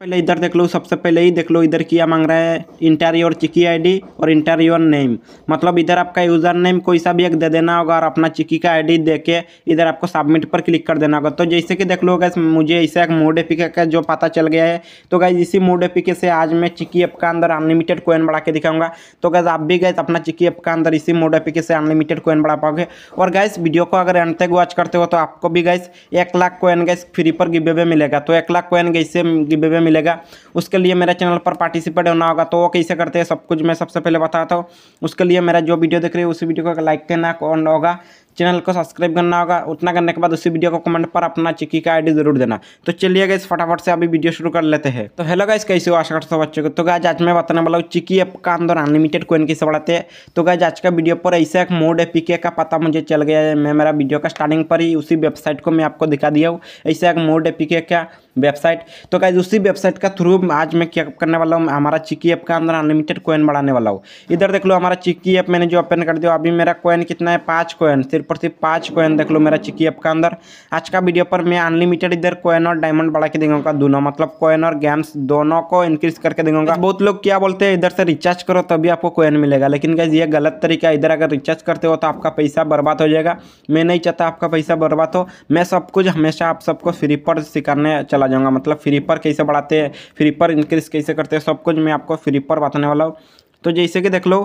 पहले इधर देख लो सबसे पहले ही देख लो इधर किया मांग रहा है इंटर योर चिकी आईडी और इंटर योर नेम मतलब इधर आपका यूज़र नेम कोई सा भी एक दे देना होगा और अपना चिकी का आईडी दे के इधर आपको सबमिट पर क्लिक कर देना होगा तो जैसे कि देख लो गैस मुझे ऐसा एक मोड एपिक का जो पता चल गया है तो गैस इसी मोड एपिक से आज मैं चिकी एप का अंदर अनलिमिटेड कोइन बढ़ा के दिखाऊंगा तो गैस आप भी गैस अपना चिकी एप का अंदर इसी मोड एपिक से अनलिमिटेड कोइन बढ़ा पाओगे और गैस वीडियो को अगर एंड तक वॉच करते हो तो आपको भी गैस एक लाख कोइन गैस फ्री पर गिबे में मिलेगा तो एक लाख कोइन गैसे गिबे में मिलेगा उसके लिए मेरे चैनल पर पार्टिसिपेट होना होगा तो वो कैसे करते हैं सब कुछ मैं सबसे पहले बताता हूँ उसके लिए मेरा जो वीडियो देख रहे हो उस वीडियो को लाइक करना कौन होगा चैनल को सब्सक्राइब करना होगा उतना करने के बाद उसी वीडियो को कमेंट पर अपना चिक्की का आईडी जरूर देना तो चलिए गए फटाफट से अभी वीडियो शुरू कर लेते हैं तो हेलो गाइस कैसे हो आशा करता हूँ बच्चों को तो गाज आज मैं बताने वाला हूँ चिकी एप का अंदर अनलिमिटेड कोइन कैसे बढ़ाते हैं तो गाय आज का वीडियो पर ऐसा एक मोड है पीके का पता मुझे चल गया है मैं मेरा वीडियो का स्टार्टिंग पर ही उसी वेबसाइट को मैं आपको दिखा दिया हूँ ऐसा एक मोड है पीके का वेबसाइट तो गाइज उसी वेबसाइट का थ्रू आज मैं क्या करने वाला हूँ हमारा चिकी एप का अंदर अनलिमिटेड कोइन बढ़ाने वाला हूँ इधर देख लो हमारा चिकी एप मैंने जो ओपन कर दिया अभी मेरा कोइन कितना है पाँच कोइन सिर्फ ऊपर से पाँच कोयन देख लो मेरा चिकी ऐप का अंदर आज का वीडियो पर मैं अनलिमिटेड इधर कोयन और डायमंड बढ़ा के देंगे दोनों मतलब कोयन और गेम्स दोनों को इंक्रीज करके देंगे बहुत लोग क्या बोलते हैं इधर से रिचार्ज करो तभी आपको कोयन मिलेगा लेकिन क्या ये गलत तरीका इधर अगर रिचार्ज करते हो तो आपका पैसा बर्बाद हो जाएगा मैं नहीं चाहता आपका पैसा बर्बाद हो मैं सब कुछ हमेशा आप सबको फ्री पर सिखाने चला जाऊँगा मतलब फ्री पर कैसे बढ़ाते हैं फ्री पर इंक्रीज कैसे करते हैं सब कुछ मैं आपको फ्री पर बताने वाला हूँ तो जैसे कि देख लो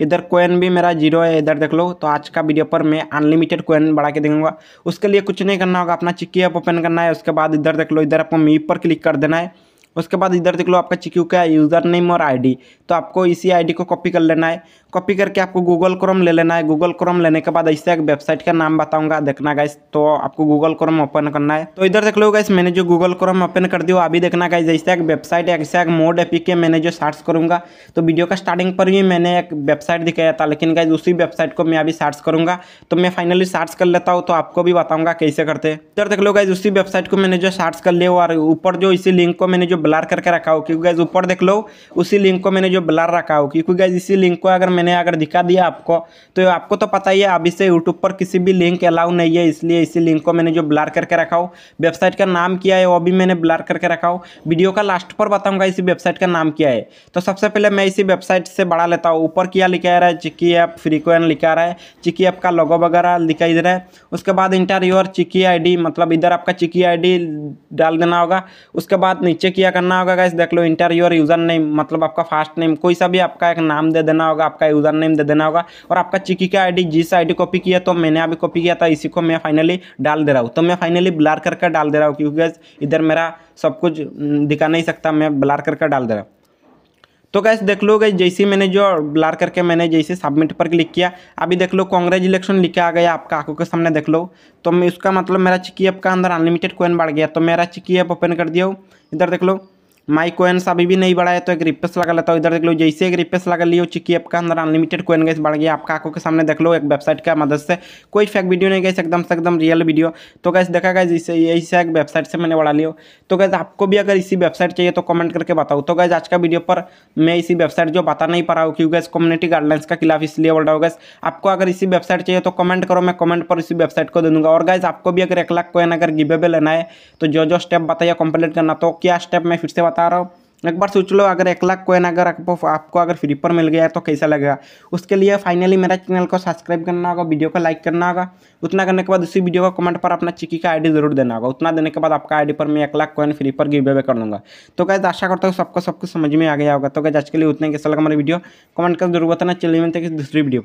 इधर कोइन भी मेरा जीरो है इधर देख लो तो आज का वीडियो पर मैं अनलिमिटेड कोइन बढ़ा के देखूंगा उसके लिए कुछ नहीं करना होगा अपना चिक्की ऐप ओपन करना है उसके बाद इधर देख लो इधर आपको मीप पर क्लिक कर देना है उसके बाद इधर देख लो आपका चिक्यू का यूज़र नेम और आईडी तो आपको इसी आईडी को कॉपी कर लेना है कॉपी करके आपको गूगल क्रोम ले लेना है गूगल क्रोम लेने के बाद ऐसे एक वेबसाइट का नाम बताऊंगा देखना गाइस तो आपको गूगल क्रोम ओपन करना है तो इधर देख लो गाइस मैंने जो गूगल क्रोम ओपन कर दिया अभी देखना गाइस ऐसे एक वेबसाइट ऐसे एक मोड एपी के मैंने जो सर्च करूँगा तो वीडियो का स्टार्टिंग पर ही मैंने एक वेबसाइट दिखाया था लेकिन गाइज उसी वेबसाइट को मैं अभी सर्च करूँगा तो मैं फाइनली सर्च कर लेता हूँ तो आपको भी बताऊँगा कैसे करते इधर देख लो गाइज उसी वेबसाइट को मैंने जो सर्च कर लिया और ऊपर जो इसी लिंक को मैंने जो ब्लार करके रखा हो क्योंकि गैज ऊपर देख लो उसी लिंक को मैंने जो ब्लार रखा हो क्योंकि गैज इसी लिंक को अगर मैंने अगर दिखा दिया आपको तो आपको तो पता ही है अभी से यूट्यूब पर किसी भी लिंक अलाउ नहीं है इसलिए इसी लिंक को मैंने जो ब्लार करके रखा हो वेबसाइट का नाम किया है वो भी मैंने ब्लार करके रखा हो वीडियो का लास्ट पर बताऊँगा इसी वेबसाइट का नाम किया है तो सबसे पहले मैं इसी वेबसाइट से बढ़ा लेता हूँ ऊपर क्या लिखा रहा है चिक्की ऐप फ्रीक्वेंट लिखा रहा है चिक्की ऐप का लोगो वगैरह लिखा इधर है उसके बाद इंटर योर चिक्की आई मतलब इधर आपका चिक्की आई डाल देना होगा उसके बाद नीचे किया क्या करना होगा गाइस देख लो इंटर योर यूज़र नेम मतलब आपका फास्ट नेम कोई सा भी आपका एक नाम दे देना होगा आपका यूज़र नेम दे देना होगा और आपका चिकी का आईडी जिस आईडी कॉपी किया तो मैंने अभी कॉपी किया था इसी को मैं फाइनली डाल दे रहा हूँ तो मैं फाइनली ब्लार करके डाल दे रहा हूँ क्योंकि इधर मेरा सब कुछ दिखा नहीं सकता मैं ब्लार करके डाल दे रहा हूँ तो कैसे देख लो गई जैसे मैंने जो ब्लार करके मैंने जैसे सबमिट पर क्लिक किया अभी देख लो कांग्रेस इलेक्शन लिखा आ गया आपका आंखों के सामने देख लो तो मैं उसका मतलब मेरा चिकी ऐप का अंदर अनलिमिटेड कोइन बढ़ गया तो मेरा चिकी ऐप ओपन कर दिया इधर देख लो माई कोइन से अभी भी नहीं बढ़ा है तो एक रिप्लेस लगा लेता हूँ इधर देख लो जैसे एक रिप्लेस लगा लियो चिकी आपका अंदर अनलिमिटेड कोइन गैस बढ़ गया आपका आंखों के सामने देख लो एक वेबसाइट का मदद से कोई फेक वीडियो नहीं गई एकदम से एकदम रियल वीडियो तो गैस देखा गया इसे यही से एक वेबसाइट से मैंने बढ़ा लियो तो गैस आपको भी अगर इसी वेबसाइट चाहिए तो कमेंट करके बताओ तो गैस आज का वीडियो पर मैं इसी वेबसाइट जो बता नहीं पा रहा हूँ क्योंकि गैस कम्युनिटी गाइडलाइंस का खिलाफ इसलिए बोल रहा हूँ गैस आपको अगर इसी वेबसाइट चाहिए तो कमेंट करो मैं कमेंट पर इसी वेबसाइट को दे दूँगा और गैस आपको भी अगर एक लाख कोइन अगर गिवेबे लेना है तो जो जो स्टेप बताइए कंप्लीट करना तो क्या स्टेप मैं फिर से बता रहा हूँ एक बार सोच लो अगर एक लाख कोइन अगर आपको आपको अगर फ्री पर मिल गया तो कैसा लगेगा उसके लिए फाइनली मेरा चैनल को सब्सक्राइब करना होगा वीडियो को लाइक करना होगा उतना करने के बाद उसी वीडियो का कमेंट पर अपना चिकी का आईडी जरूर देना होगा उतना देने के बाद आपका आईडी पर मैं एक लाख कोइन फ्री पर गिव अवे कर दूँगा तो कैसे आशा करता हूँ सबको सब कुछ समझ में आ गया होगा तो कैसे आज के लिए उतना कैसा लगा मेरा वीडियो कमेंट कर जरूर बताना चलिए मिलते दूसरी वीडियो